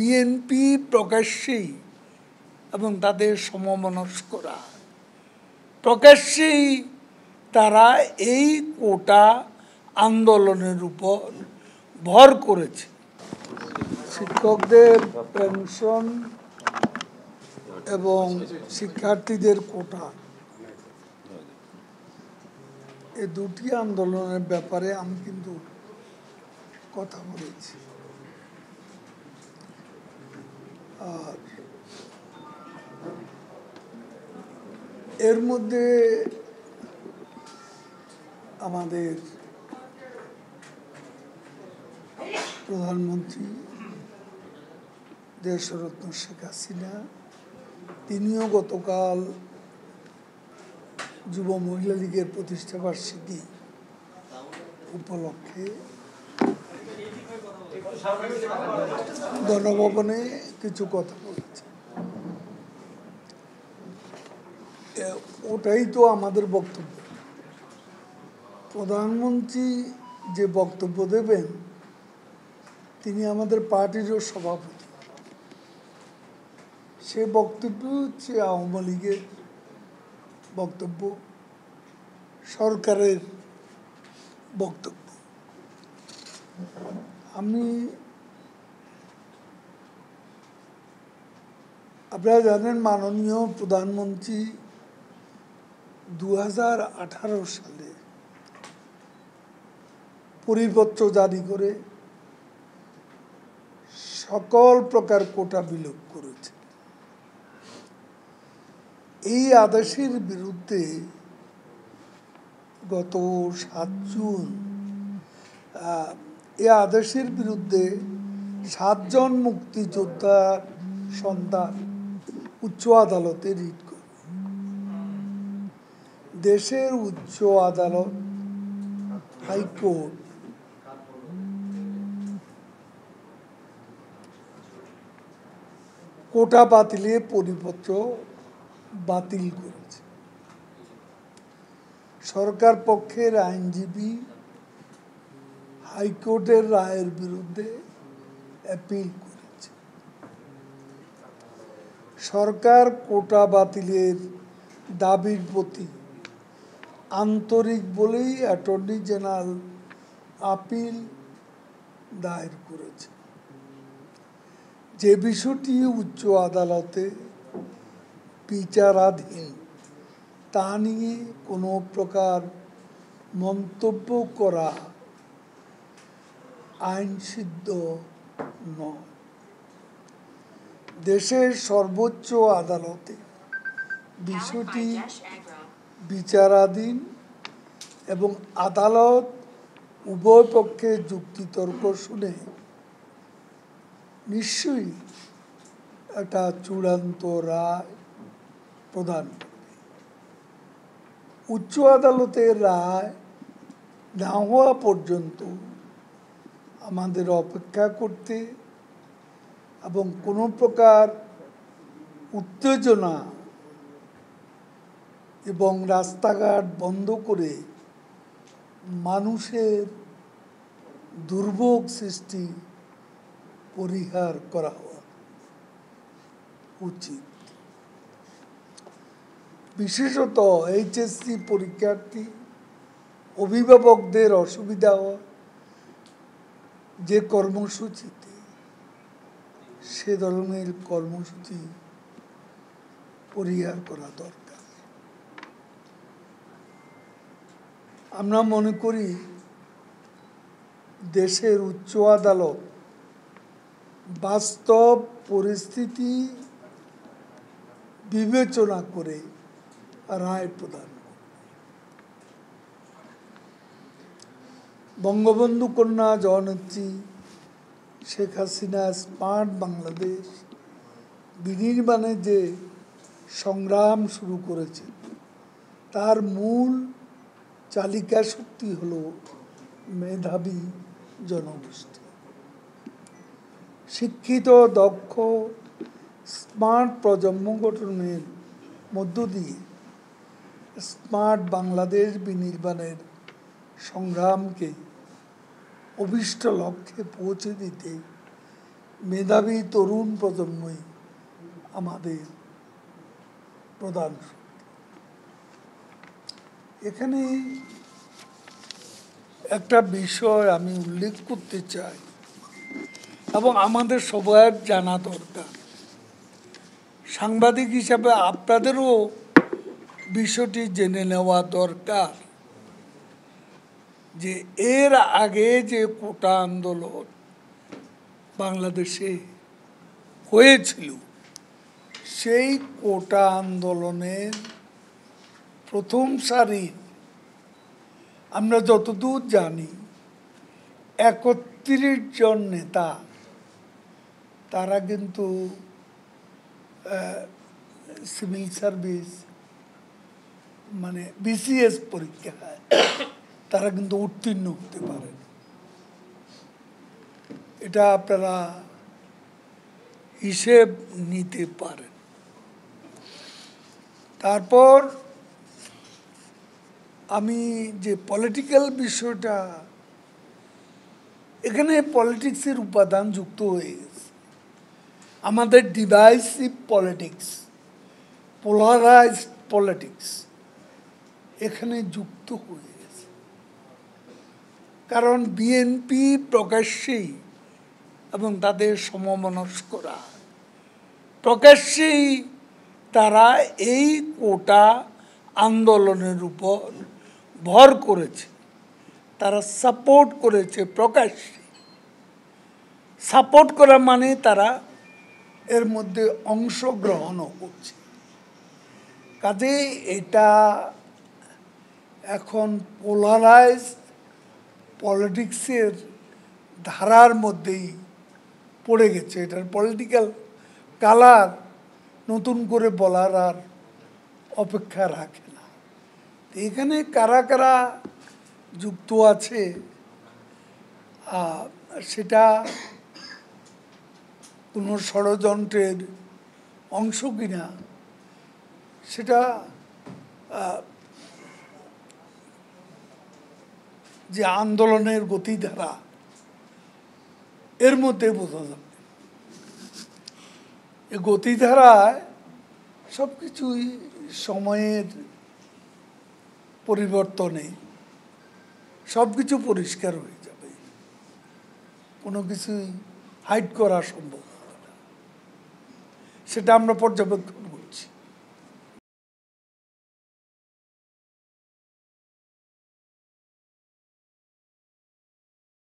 BNP প্রকাশ্যেই এবং তাদের সমমনস্করা প্রকাশ্যেই তারা এই কোটা আন্দোলনের উপর ভর করেছে শিক্ষকদের পেনশন এবং শিক্ষার্থীদের কোটা এ দুটি আন্দোলনের ব্যাপারে আমি কিন্তু কথা বলেছি আর এর মধ্যে আমাদের প্রধানমন্ত্রী দেশরত্ন শেখ হাসিনা তিনিও গতকাল যুব মহিলা লীগের প্রতিষ্ঠা বার্ষিকী উপলক্ষে গণভবনে কিছু কথা বলেছে ওটাই তো আমাদের বক্তব্য প্রধানমন্ত্রী যে বক্তব্য দেবেন তিনি আমাদের পার্টিরও সভাপতি সে বক্তব্য হচ্ছে আওয়ামী লীগের বক্তব্য সরকারের বক্তব্য আমি আপনারা জানেন মাননীয় প্রধানমন্ত্রী দু সালে পরিপত্র জারি করে সকল প্রকার কোটা বিলোপ করেছে এই আদেশের বিরুদ্ধে গত সাত জুন এ আদেশের বিরুদ্ধে সাতজন মুক্তিযোদ্ধা সন্তান উচ্চ আদালতে রিট করব দেশের উচ্চ আদালত হাইকোর্ট কোটা বাতিলের পরিপত্র বাতিল করেছে সরকার পক্ষের আইনজীবী হাইকোর্টের রায়ের বিরুদ্ধে অ্যাপিল করে সরকার কোটা বাতিলের দাবির প্রতি আন্তরিক বলেই অ্যাটর্নি জেনারেল আপিল দায়ের করেছে যে বিষয়টি উচ্চ আদালতে বিচারাধীন তা নিয়ে কোনো প্রকার মন্তব্য করা আইনসিদ্ধ নয় দেশের সর্বোচ্চ আদালতে বিষয়টি বিচারাধীন এবং আদালত উভয় পক্ষে যুক্তিতর্ক শুনে নিশ্চয়ই একটা চূড়ান্ত রায় প্রদান উচ্চ আদালতের রায় না হওয়া পর্যন্ত আমাদের অপেক্ষা করতে এবং কোনো প্রকার উত্তেজনা এবং রাস্তাঘাট বন্ধ করে মানুষের দুর্ভোগ সৃষ্টি পরিহার করা হওয়া উচিত বিশেষত এইচএসসি পরীক্ষার্থী অভিভাবকদের অসুবিধা হওয়া যে কর্মসূচিতে সে ধরনের কর্মসূচি পরিহার করা দরকার আমরা মনে করি দেশের উচ্চ আদালত বাস্তব পরিস্থিতি বিবেচনা করে রায় প্রদান বঙ্গবন্ধু কন্যা জননেত্রী শেখ হাসিনা স্মার্ট বাংলাদেশ বিনির্মাণে যে সংগ্রাম শুরু করেছে তার মূল চালিকা শক্তি হল মেধাবী জনগোষ্ঠী শিক্ষিত দক্ষ স্মার্ট প্রজন্ম গঠনের মধ্য দিয়ে স্মার্ট বাংলাদেশ বিনির্মাণের সংগ্রামকে অভিষ্ট লক্ষ্যে পৌঁছে দিতে মেধাবী তরুণ প্রজন্মই আমাদের প্রধান এখানে একটা বিষয় আমি উল্লেখ করতে চাই এবং আমাদের সবার জানা দরকার সাংবাদিক হিসাবে আপনাদেরও বিষয়টি জেনে নেওয়া দরকার যে এর আগে যে কোটা আন্দোলন বাংলাদেশে হয়েছিল সেই কোটা আন্দোলনের প্রথম সারির আমরা যতদূর জানি একত্রিশ জন নেতা তারা কিন্তু সিভিল সার্ভিস মানে বিসিএস পরীক্ষা তারা কিন্তু উত্তীর্ণ হতে পারেন এটা আপনারা হিসেব নিতে পারেন তারপর আমি যে পলিটিক্যাল বিষয়টা এখানে পলিটিক্সের উপাদান যুক্ত হয়ে গেছে আমাদের ডিভাইসিভ পলিটিক্স পোলারাইজড পলিটিক্স এখানে যুক্ত হয়ে কারণ বিএনপি প্রকাশ্যেই এবং তাদের সমমনস্করা প্রকাশ্যেই তারা এই কোটা আন্দোলনের উপর ভর করেছে তারা সাপোর্ট করেছে প্রকাশ্যে সাপোর্ট করা মানে তারা এর মধ্যে অংশগ্রহণও করছে কাজে এটা এখন পোলারাইজড পলিটিক্সের ধারার মধ্যেই পড়ে গেছে এটার পলিটিক্যাল কালার নতুন করে বলার আর অপেক্ষা রাখে না এখানে কারা কারা যুক্ত আছে সেটা কোনো ষড়যন্ত্রের অংশ কিনা সেটা যে আন্দোলনের গতিধারা এর মধ্যে বোঝা যাবে এ গতিধারায় সব কিছুই সময়ের পরিবর্তনে সব কিছু পরিষ্কার হয়ে যাবে কোনো কিছুই হাইট করা সম্ভব সেটা আমরা পর্যবেক্ষণ